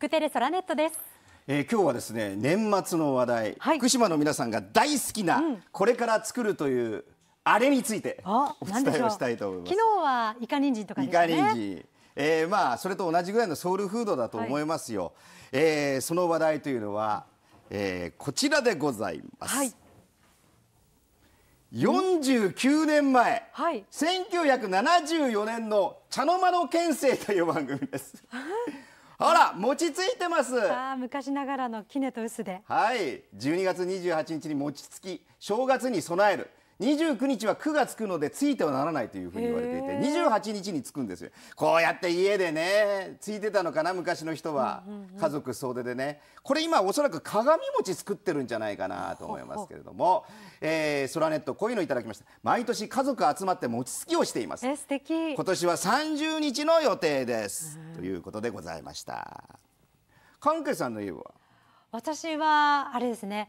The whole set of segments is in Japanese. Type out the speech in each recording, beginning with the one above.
福テレソラネットです。えー、今日はですね年末の話題、はい、福島の皆さんが大好きな、うん、これから作るというあれについてお伝えをしたいと思います。昨日はイカ人参とか、ね、イカ人参。えー、まあそれと同じぐらいのソウルフードだと思いますよ。はい、えー、その話題というのは、えー、こちらでございます。はい49年前、はい、1974年の「茶の間の県政」という番組です。あら、餅ついてます。あ昔ながらのキネと臼で。はい、十二月二十八日に餅つき、正月に備える。29日は9がつくのでついてはならないというふうに言われていて28日につくんですよこうやって家でねついてたのかな昔の人は、家族総出でねこれ今おそらく鏡餅作ってるんじゃないかなと思いますけれども、えー、ソラネットこういうのいただきました毎年家族集まって餅つきをしています今年は30日の予定です、ということでございましたカンさんの家は私はあれですね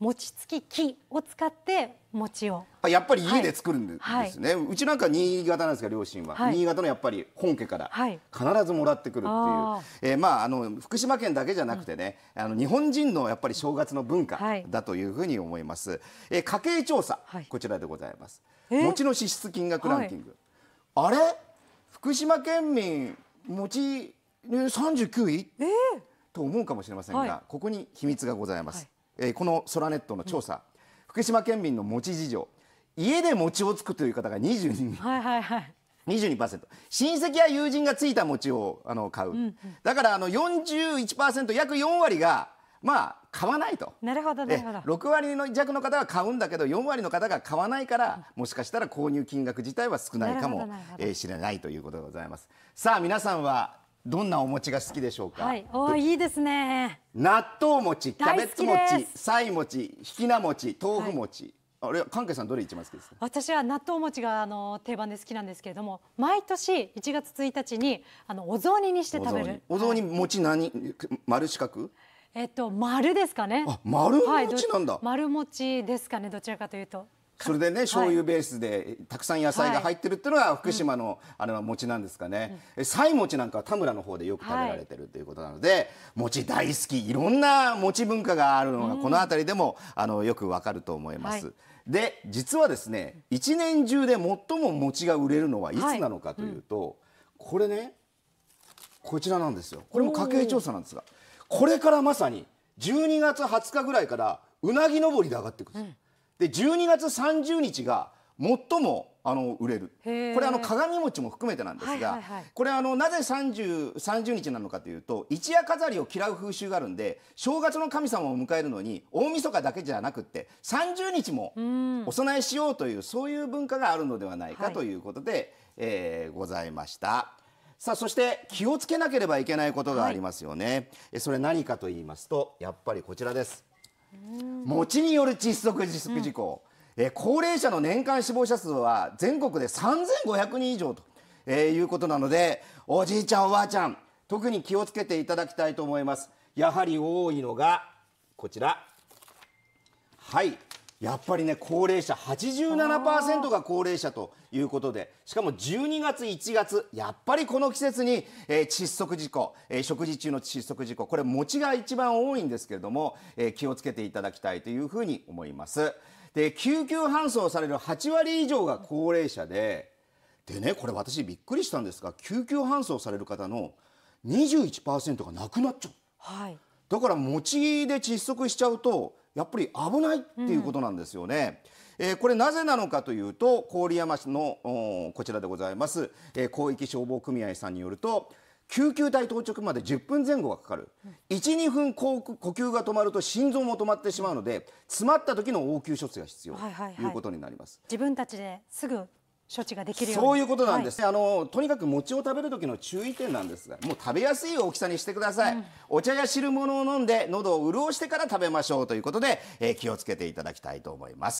餅つき機を使って餅をやっぱり家で作るんですね、はいはい、うちなんか新潟なんですが両親は、はい、新潟のやっぱり本家から必ずもらってくるっていう、えー、まああの福島県だけじゃなくてね、うん、あの日本人のやっぱり正月の文化だというふうに思います、えー、家計調査、はい、こちらでございます餅の支出金額ランキング、あれ福島県民餅39位、えー、と思うかもしれませんが、ここに秘密がございます、えー、このソラネットの調査、うん、福島県民の餅事情家で餅をつくという方が22人、はいはいはい、22%親戚や友人がついた餅をあの買う、うんうん、だからあの41%約4割がまあ買わないとなるほどなるほど6割の弱の方は買うんだけど4割の方が買わないから、もしかしたら購入金額自体は少ないかもし、えー、れないということでございますさあ皆さんはどんなお餅が好きでしょうか。はい、おいいですね。納豆餅、キャベツ餅、さい餅、ひきな餅、豆腐餅。はい、あれ、関係さんどれ一番好きですか。私は納豆餅があの定番で好きなんですけれども、毎年1月1日にあのお雑煮にして食べる。お雑煮餅何、丸四角？えっと丸ですかね。あ、丸餅なんだ。はい、丸餅ですかね、どちらかというと。それでね醤油ベースでたくさん野菜が入ってるっていうのが福島のあれは餅なんですかね。西餅なんかは田村の方でよく食べられてるということなので餅大好きいろんな餅文化があるのがこの辺りでもあのよくわかると思います。で実はですね一年中で最も餅が売れるのはいつなのかというと、これねこちらなんですよこれも家計調査なんですがこれからまさに12月20日ぐらいからうなぎ登りで上がっていくんです。で12月30日が最もあの売れるこれあの鏡餅も含めてなんですが、はいはいはい、これあのなぜ 30, 30日なのかというと一夜飾りを嫌う風習があるんで正月の神様を迎えるのに大晦日だけじゃなくって30日もお供えしようというそういう文化があるのではないかということで、はい、えー、ございました。さあそして気をつけなければいけないことがありますよね、はい、それ何かと言いますとやっぱりこちらです餅による窒息事故、うん、高齢者の年間死亡者数は全国で3500人以上と、えー、いうことなのでおじいちゃんおばあちゃん特に気をつけていただきたいと思いますやはり多いのがこちらはいやっぱりね、高齢者、87%が高齢者ということで、しかも12月、1月、やっぱりこの季節に、えー、窒息事故、えー、食事中の窒息事故、これ、餅が一番多いんですけれども、えー、気をつけていただきたいというふうに思います。で、救急搬送される8割以上が高齢者で、でね、これ私びっくりしたんですが、救急搬送される方の21%が亡くなっちゃう。はい。だから、餅で窒息しちゃうと、やっぱり危ないっていうことなんですよね。うん、えー、これなぜなのかというと郡山市のこちらでございます、えー、広域消防組合さんによると救急隊到着まで10分前後がかかる、12分呼吸が止まると心臓も止まってしまうので詰まった時の応急処置が必要、ということになります自分たちですぐ処置ができるそういうことなんです、はい、あのとにかく餅を食べる時の注意点なんですがもう食べやすい大きさにしてください、うん、お茶や汁物を飲んで喉を潤してから食べましょうということで、えー、気をつけていただきたいと思います